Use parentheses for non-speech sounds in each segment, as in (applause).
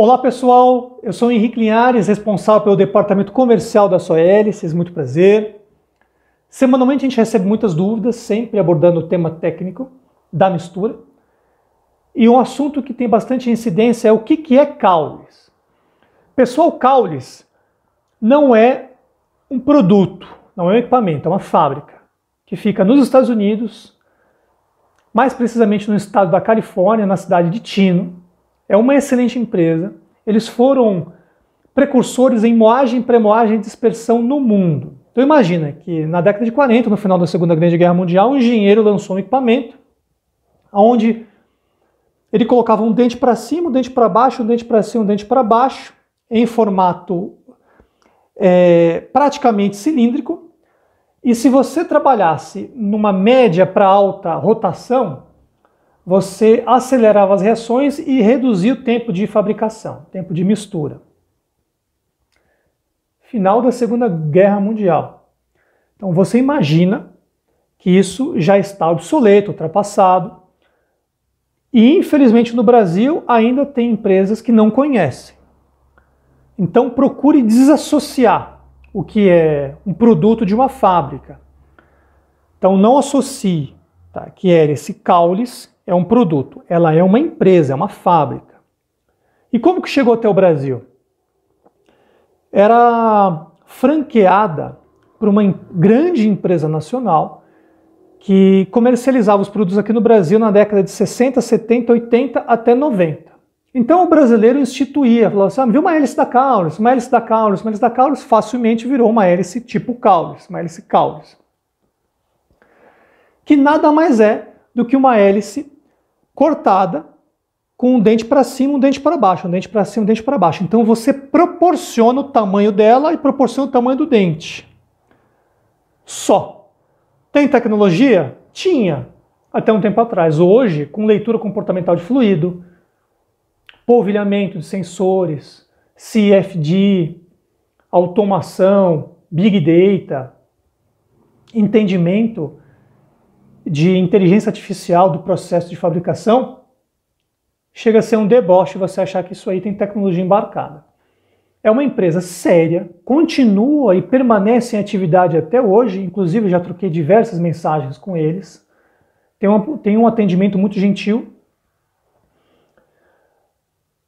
Olá pessoal, eu sou Henrique Linhares, responsável pelo departamento comercial da Soel, vocês muito prazer. Semanalmente a gente recebe muitas dúvidas, sempre abordando o tema técnico da mistura. E um assunto que tem bastante incidência é o que, que é caules. Pessoal, caules não é um produto, não é um equipamento, é uma fábrica que fica nos Estados Unidos, mais precisamente no estado da Califórnia, na cidade de Tino, é uma excelente empresa. Eles foram precursores em moagem, pré-moagem e dispersão no mundo. Então imagina que na década de 40, no final da Segunda Grande Guerra Mundial, um engenheiro lançou um equipamento onde ele colocava um dente para cima, um dente para baixo, um dente para cima, um dente para baixo, em formato é, praticamente cilíndrico. E se você trabalhasse numa média para alta rotação, você acelerava as reações e reduzia o tempo de fabricação, tempo de mistura. Final da Segunda Guerra Mundial. Então você imagina que isso já está obsoleto, ultrapassado. E infelizmente no Brasil ainda tem empresas que não conhecem. Então procure desassociar o que é um produto de uma fábrica. Então não associe, tá? que era é esse caules é um produto, ela é uma empresa, é uma fábrica. E como que chegou até o Brasil? Era franqueada por uma grande empresa nacional que comercializava os produtos aqui no Brasil na década de 60, 70, 80 até 90. Então o brasileiro instituía, falava assim, ah, viu uma hélice da Caulus, uma hélice da Caulus, uma hélice da Caulus, facilmente virou uma hélice tipo Caulus, uma hélice Caulus. Que nada mais é do que uma hélice cortada com um dente para cima, um dente para baixo, um dente para cima, um dente para baixo. Então você proporciona o tamanho dela e proporciona o tamanho do dente. Só. Tem tecnologia? Tinha, até um tempo atrás. Hoje, com leitura comportamental de fluido, polvilhamento de sensores, CFD, automação, big data, entendimento de inteligência artificial do processo de fabricação, chega a ser um deboche você achar que isso aí tem tecnologia embarcada. É uma empresa séria, continua e permanece em atividade até hoje, inclusive já troquei diversas mensagens com eles. Tem, uma, tem um atendimento muito gentil.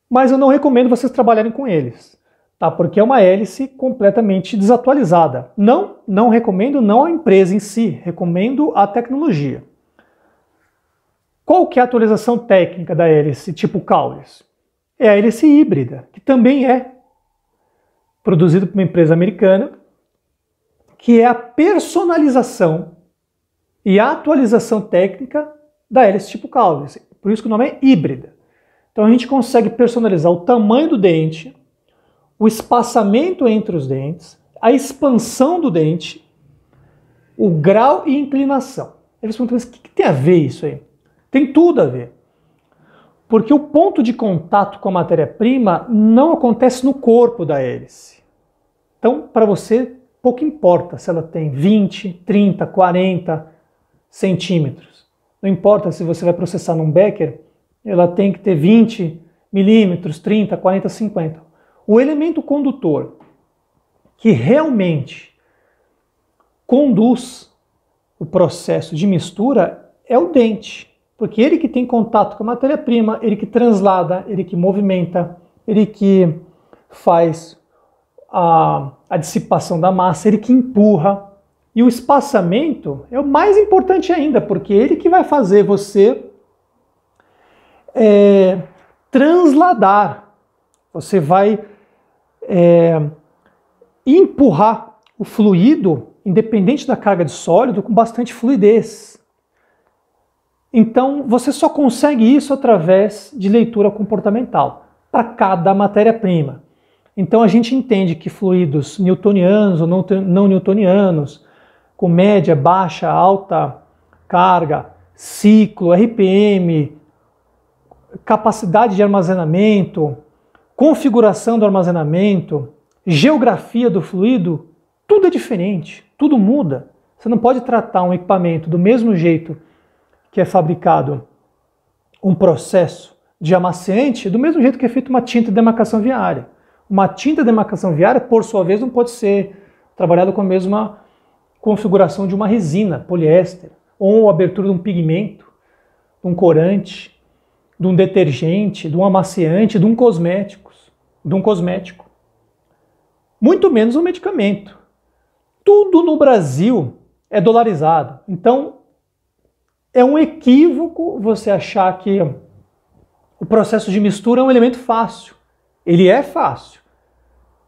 Mas eu não recomendo vocês trabalharem com eles tá? Porque é uma hélice completamente desatualizada. Não, não recomendo não a empresa em si, recomendo a tecnologia. Qual que é a atualização técnica da hélice tipo Caules? É a hélice híbrida, que também é produzida por uma empresa americana, que é a personalização e a atualização técnica da hélice tipo Caules. Por isso que o nome é híbrida. Então a gente consegue personalizar o tamanho do dente, o espaçamento entre os dentes, a expansão do dente, o grau e inclinação. Eles perguntam, mas o que, que tem a ver isso aí? Tem tudo a ver. Porque o ponto de contato com a matéria-prima não acontece no corpo da hélice. Então, para você, pouco importa se ela tem 20, 30, 40 centímetros. Não importa se você vai processar num Becker, ela tem que ter 20 milímetros, 30, 40, 50. O elemento condutor que realmente conduz o processo de mistura é o dente, porque ele que tem contato com a matéria-prima, ele que translada, ele que movimenta, ele que faz a, a, dissipação da massa, ele que empurra. E o espaçamento é o mais importante ainda, porque ele que vai fazer você é, transladar você vai é, empurrar o fluido, independente da carga de sólido, com bastante fluidez. Então, você só consegue isso através de leitura comportamental para cada matéria-prima. Então, a gente entende que fluidos newtonianos ou não, não newtonianos, com média, baixa, alta carga, ciclo, RPM, capacidade de armazenamento, configuração do armazenamento, geografia do fluido, tudo é diferente, tudo muda. Você não pode tratar um equipamento do mesmo jeito que é fabricado um processo de amaciante, do mesmo jeito que é feita uma tinta de demarcação viária. Uma tinta de demarcação viária, por sua vez, não pode ser trabalhada com a mesma configuração de uma resina, poliéster, ou abertura de um pigmento, de um corante, de um detergente, de um amaciante, de um cosmético de um cosmético, muito menos um medicamento. Tudo no Brasil é dolarizado. Então, é um equívoco você achar que o processo de mistura é um elemento fácil. Ele é fácil.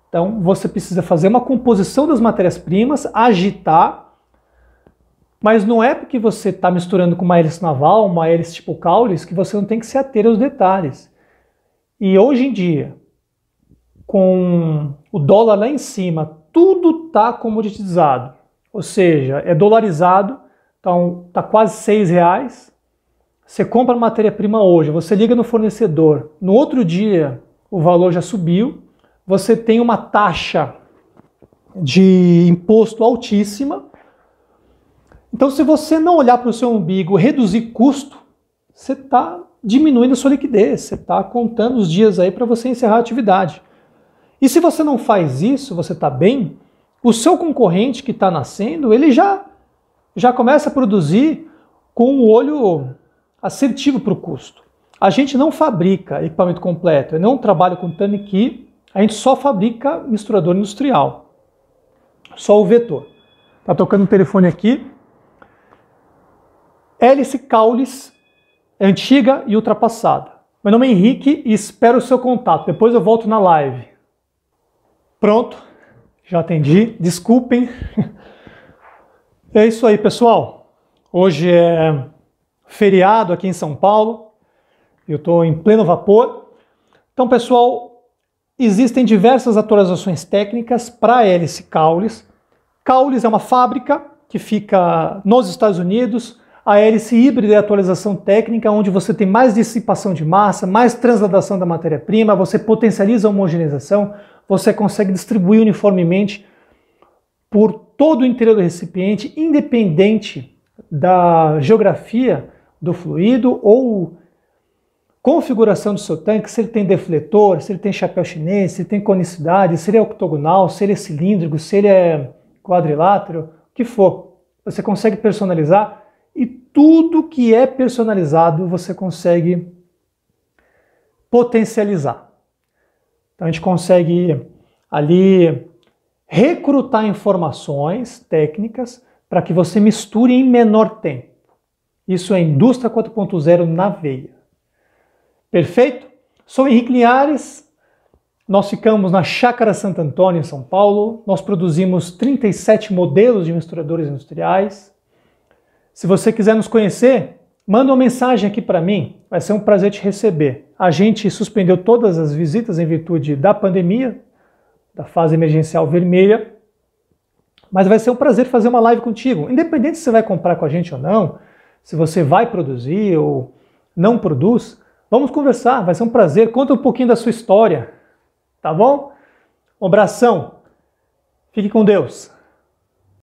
Então, você precisa fazer uma composição das matérias-primas, agitar, mas não é porque você está misturando com uma hélice naval, uma hélice tipo caules, que você não tem que se ater aos detalhes. E hoje em dia, com o dólar lá em cima, tudo está comoditizado, ou seja, é dolarizado, então está quase seis reais. Você compra matéria-prima hoje, você liga no fornecedor, no outro dia o valor já subiu, você tem uma taxa de imposto altíssima. Então, se você não olhar para o seu umbigo, reduzir custo, você está diminuindo a sua liquidez, você está contando os dias aí para você encerrar a atividade. E se você não faz isso, você está bem, o seu concorrente que está nascendo, ele já, já começa a produzir com um olho assertivo para o custo. A gente não fabrica equipamento completo, eu não trabalho com taniki, a gente só fabrica misturador industrial, só o vetor. Tá tocando o telefone aqui. Hélice Caules, é antiga e ultrapassada. Meu nome é Henrique e espero o seu contato. Depois eu volto na live. Pronto, já atendi. Desculpem. (laughs) É isso aí, pessoal. Hoje é feriado aqui em São Paulo. Eu estou em pleno vapor. Então, pessoal, existem diversas atualizações técnicas para a hélice Caules. Caules é uma fábrica que fica nos Estados Unidos. A hélice híbrida é atualização técnica, onde você tem mais dissipação de massa, mais transladação da matéria-prima, você potencializa a homogeneização, você consegue distribuir uniformemente por todo o interior do recipiente, independente da geografia do fluido ou configuração do seu tanque, se ele tem defletor, se ele tem chapéu chinês, se ele tem conicidade, se ele é octogonal, se ele é cilíndrico, se ele é quadrilátero, o que for. Você consegue personalizar e tudo que é personalizado você consegue potencializar. Então a gente consegue ali recrutar informações técnicas para que você misture em menor tempo. Isso é indústria 4.0 na veia. Perfeito? Sou Henrique Linhares. Nós ficamos na Chácara Santo Antônio, em São Paulo. Nós produzimos 37 modelos de misturadores industriais. Se você quiser nos conhecer, manda uma mensagem aqui para mim. Vai ser um prazer te receber. A gente suspendeu todas as visitas em virtude da pandemia, da fase emergencial vermelha. Mas vai ser um prazer fazer uma live contigo. Independente se você vai comprar com a gente ou não, se você vai produzir ou não produz, vamos conversar. Vai ser um prazer. Conta um pouquinho da sua história, tá bom? Um abração. Fique com Deus.